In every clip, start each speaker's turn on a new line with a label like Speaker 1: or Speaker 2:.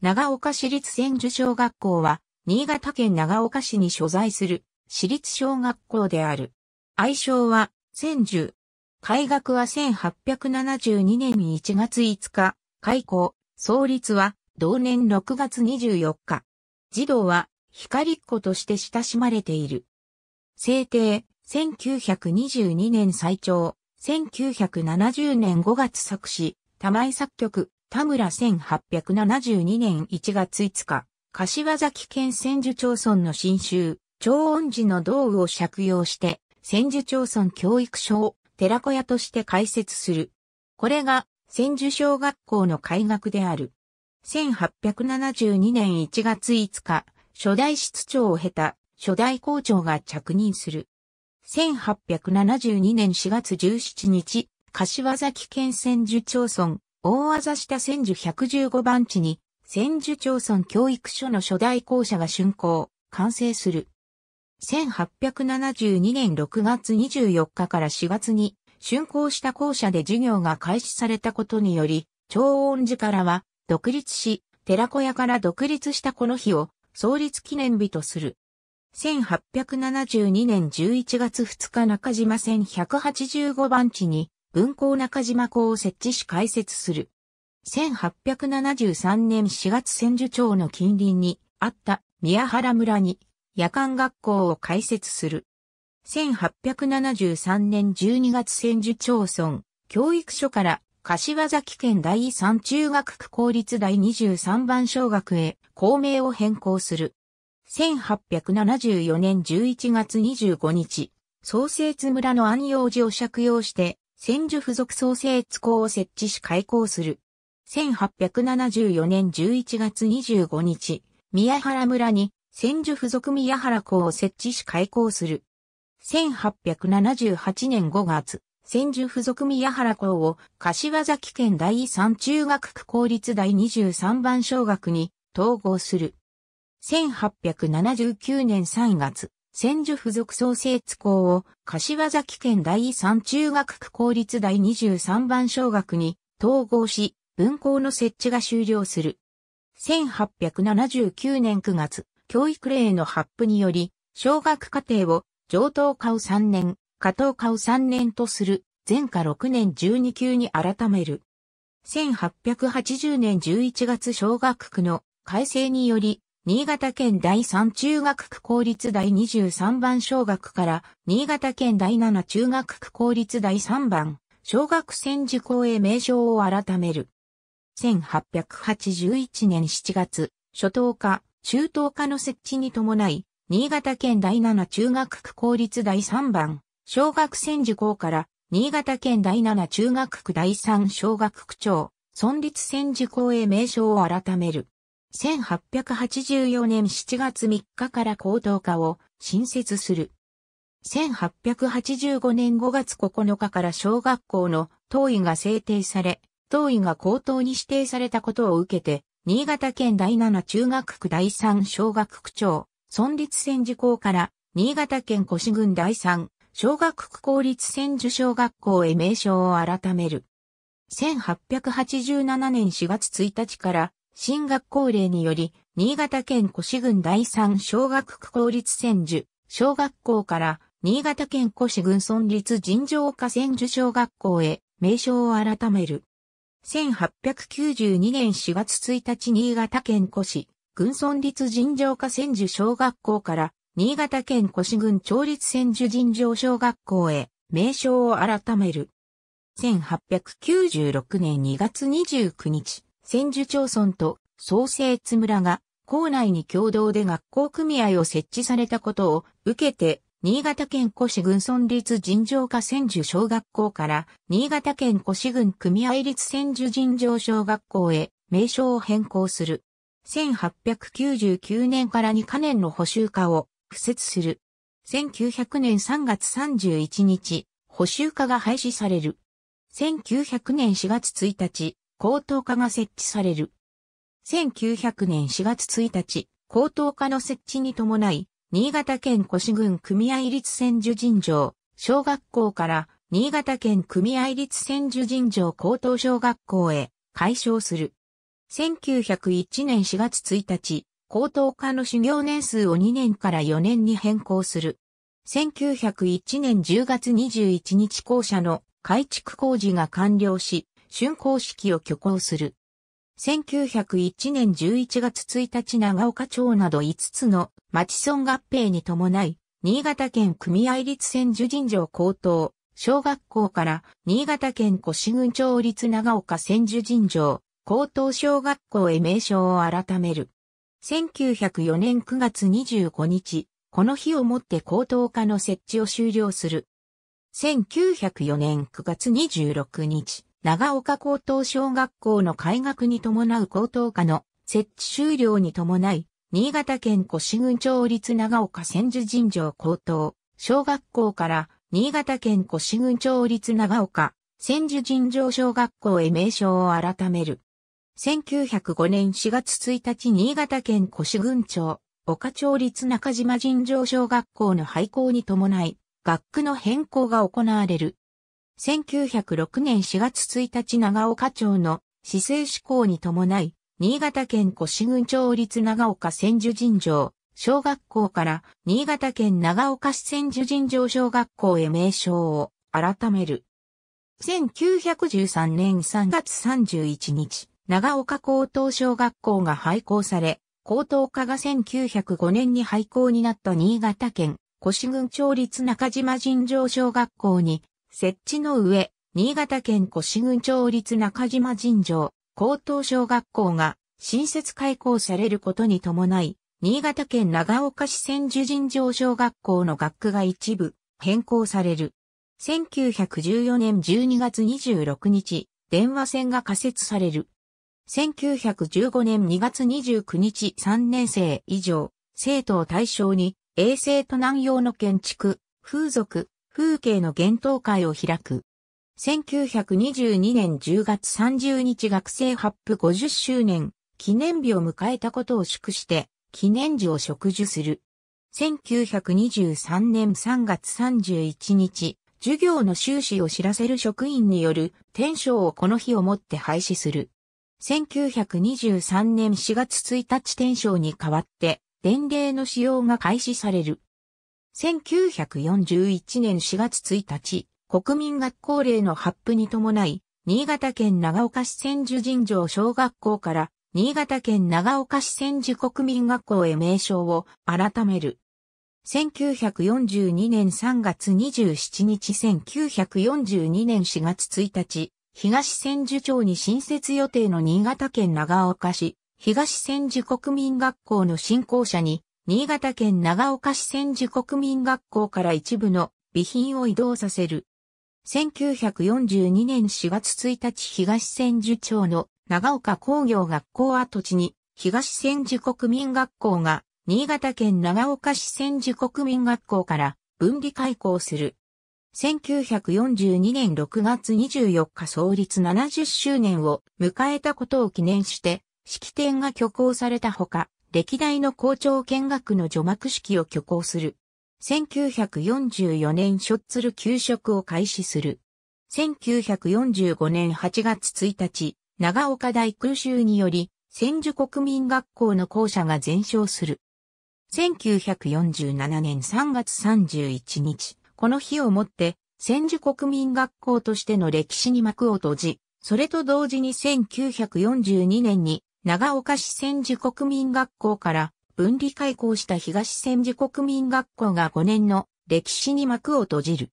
Speaker 1: 長岡市立千住小学校は、新潟県長岡市に所在する私立小学校である。愛称は、千住。開学は1872年1月5日、開校、創立は同年6月24日。児童は、光っ子として親しまれている。制定、1922年最長、1970年5月作詞、玉井作曲、田村1872年1月5日、柏崎県千住町村の新州、長恩寺の道具を借用して、千住町村教育所を寺小屋として開設する。これが千住小学校の開学である。1872年1月5日、初代室長を経た初代校長が着任する。1872年4月17日、柏崎県千住町村大技下千住115番地に、千住町村教育所の初代校舎が竣工、完成する。1872年6月24日から4月に、竣工した校舎で授業が開始されたことにより、長音寺からは、独立し、寺子屋から独立したこの日を、創立記念日とする。1872年11月2日中島線185番地に、文工中島校を設置し開設する。1873年4月千住町の近隣にあった宮原村に夜間学校を開設する。1873年12月千住町村教育所から柏崎県第3中学区公立第23番小学へ校名を変更する。1874年11月25日、創設村の安養寺を借用して千住附属創生津港を設置し開校する。1874年11月25日、宮原村に千住附属宮原校を設置し開校する。1878年5月、千住附属宮原校を柏崎県第三中学区公立第23番小学に統合する。1879年3月、千住附属創生津校を、柏崎県第三中学区公立第23番小学に統合し、分校の設置が終了する。1879年9月、教育令の発布により、小学課程を上等科を3年、下等科を3年とする、全科6年12級に改める。1880年11月小学区の改正により、新潟県第3中学区公立第23番小学から、新潟県第7中学区公立第3番、小学戦時校へ名称を改める。1881年7月、初等科、中等科の設置に伴い、新潟県第7中学区公立第3番、小学戦時校から、新潟県第7中学区第3小学区長、村立戦時校へ名称を改める。1884年7月3日から高等科を新設する。1885年5月9日から小学校の当位が制定され、当位が高等に指定されたことを受けて、新潟県第7中学区第3小学区長、村立選時校から新潟県越郡第3小学区公立千住小学校へ名称を改める。1887年4月1日から新学校令により、新潟県越郡第三小学区公立千住小学校から、新潟県越郡村立尋常化千住小学校へ名称を改める。1892年4月1日新潟県越郡村立尋常化千住小学校から、新潟県越郡町立千住尋常小学校へ名称を改める。1896年2月29日、千住町村と創生津村が校内に共同で学校組合を設置されたことを受けて、新潟県古市郡村立尋常科千住小学校から新潟県古市郡組合立千住尋常小学校へ名称を変更する。1899年から2カ年の補修化を付設する。1900年3月31日、補修化が廃止される。1900年4月1日、高等科が設置される。1900年4月1日、高等科の設置に伴い、新潟県越郡組合立千住神常小学校から新潟県組合立千住神常高等小学校へ改称する。1901年4月1日、高等科の修行年数を2年から4年に変更する。1901年10月21日校舎の改築工事が完了し、竣工式を挙行する。1901年11月1日長岡町など5つの町村合併に伴い、新潟県組合立千住神城高等小学校から新潟県越郡町立長岡千住神城高等小学校へ名称を改める。1904年9月25日、この日をもって高等科の設置を終了する。1904年9月26日、長岡高等小学校の開学に伴う高等科の設置終了に伴い、新潟県越郡町立長岡千住尋常高等小学校から新潟県越郡町立長岡千住尋常小学校へ名称を改める。1905年4月1日新潟県越郡町岡町立中島尋常小学校の廃校に伴い、学区の変更が行われる。1906年4月1日長岡町の市政施行に伴い、新潟県越郡町立長岡千住尋常小学校から新潟県長岡市千住尋常小学校へ名称を改める。1913年3月31日、長岡高等小学校が廃校され、高等科が1905年に廃校になった新潟県越郡町立中島尋常小学校に設置の上、新潟県越郡町立中島尋常、高等小学校が新設開校されることに伴い、新潟県長岡市千住尋常小学校の学区が一部変更される。1914年12月26日、電話線が仮設される。1915年2月29日3年生以上、生徒を対象に、衛生都南用の建築、風俗、風景の幻灯会を開く。1922年10月30日学生発布50周年記念日を迎えたことを祝して記念時を植樹する。1923年3月31日、授業の収支を知らせる職員による天章をこの日をもって廃止する。1923年4月1日天章に代わって伝令の使用が開始される。1941年4月1日、国民学校令の発布に伴い、新潟県長岡市千住神城小学校から新潟県長岡市千住国民学校へ名称を改める。1942年3月27日1942年4月1日、東千住町に新設予定の新潟県長岡市、東千住国民学校の新校舎に新潟県長岡市千住国民学校から一部の備品を移動させる。1942年4月1日東千住町の長岡工業学校跡地に東千住国民学校が新潟県長岡市千住国民学校から分離開校する。1942年6月24日創立70周年を迎えたことを記念して式典が挙行されたほか、歴代の校長見学の除幕式を挙行する。1944年ショッツル給食を開始する。1945年8月1日、長岡大空襲により、千住国民学校の校舎が全焼する。1947年3月31日、この日をもって、千住国民学校としての歴史に幕を閉じ、それと同時に1942年に長岡市千住国民学校から分離開校した東千住国民学校が5年の歴史に幕を閉じる。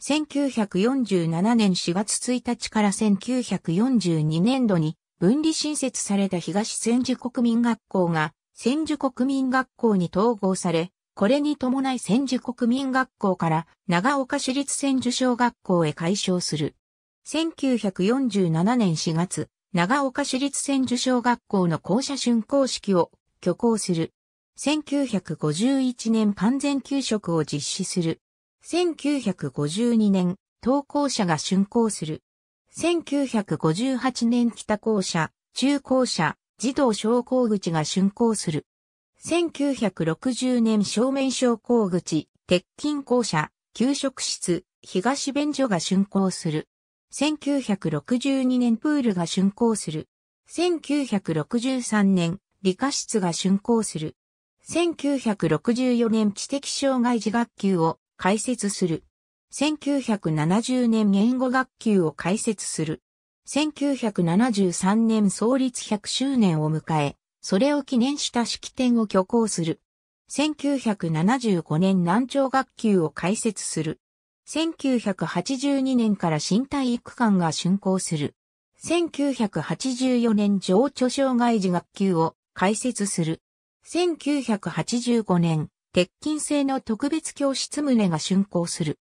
Speaker 1: 1947年4月1日から1942年度に分離新設された東千住国民学校が千住国民学校に統合され、これに伴い千住国民学校から長岡市立千住小学校へ改称する。1947年4月、長岡市立千住小学校の校舎竣工式を挙行する。1951年完全給食を実施する。1952年、登校舎が竣工する。1958年北校舎、中校舎、児童昇降口が竣工する。1960年正面昇降口、鉄筋校舎、給食室、東便所が竣工する。1962年プールが竣工する。1963年理科室が竣工する。1964年知的障害児学級を開設する。1970年言語学級を開設する。1973年創立100周年を迎え、それを記念した式典を挙行する。1975年南朝学級を開設する。1982年から新体育館が竣工する。1984年情緒障害児学級を開設する。1985年、鉄筋製の特別教室棟が竣工する。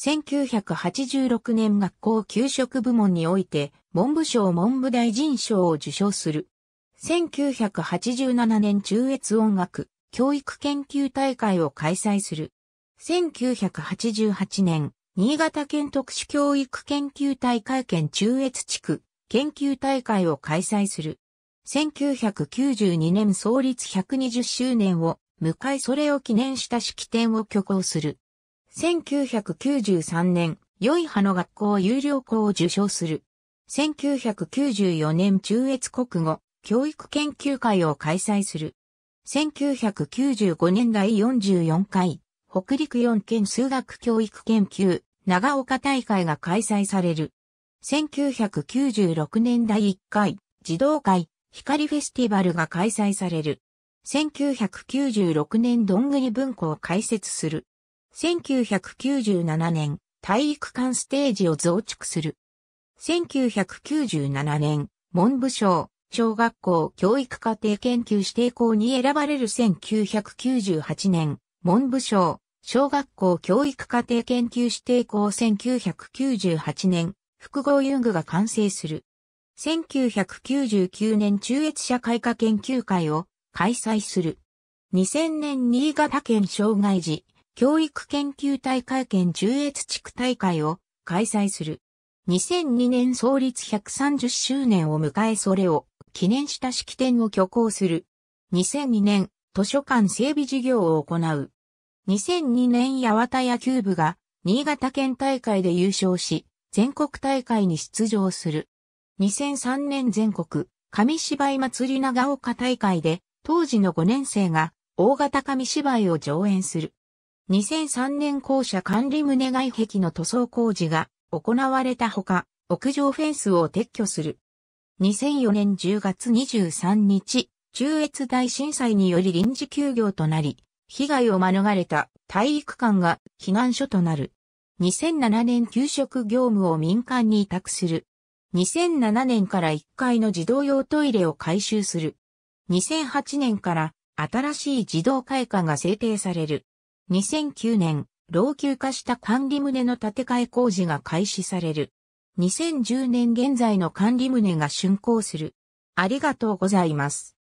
Speaker 1: 1986年学校給食部門において文部省文部大臣賞を受賞する。1987年中越音楽教育研究大会を開催する。1988年、新潟県特殊教育研究大会県中越地区研究大会を開催する。1992年創立120周年を迎えそれを記念した式典を挙行する。1993年、良い派の学校有料校を受賞する。1994年中越国語教育研究会を開催する。1995年第44回北陸4県数学教育研究、長岡大会が開催される。1996年第1回、児童会、光フェスティバルが開催される。1996年どんぐり文庫を開設する。1997年、体育館ステージを増築する。1997年、文部省、小学校教育課程研究指定校に選ばれる1998年、文部省、小学校教育課程研究指定校1998年、複合遊具が完成する。1999年中越社会科研究会を開催する。2000年新潟県障害児教育研究大会県中越地区大会を開催する。2002年創立130周年を迎えそれを記念した式典を挙行する。2002年図書館整備事業を行う。2002年八幡野球部が新潟県大会で優勝し、全国大会に出場する。2003年全国紙芝居祭り長岡大会で当時の5年生が大型紙芝居を上演する。2003年校舎管理棟外壁の塗装工事が行われたほか、屋上フェンスを撤去する。2004年10月23日、中越大震災により臨時休業となり、被害を免れた体育館が避難所となる。2007年給食業務を民間に委託する。2007年から1階の児童用トイレを改修する。2008年から新しい児童会館が制定される。2009年、老朽化した管理棟の建て替え工事が開始される。2010年現在の管理棟が竣工する。ありがとうございます。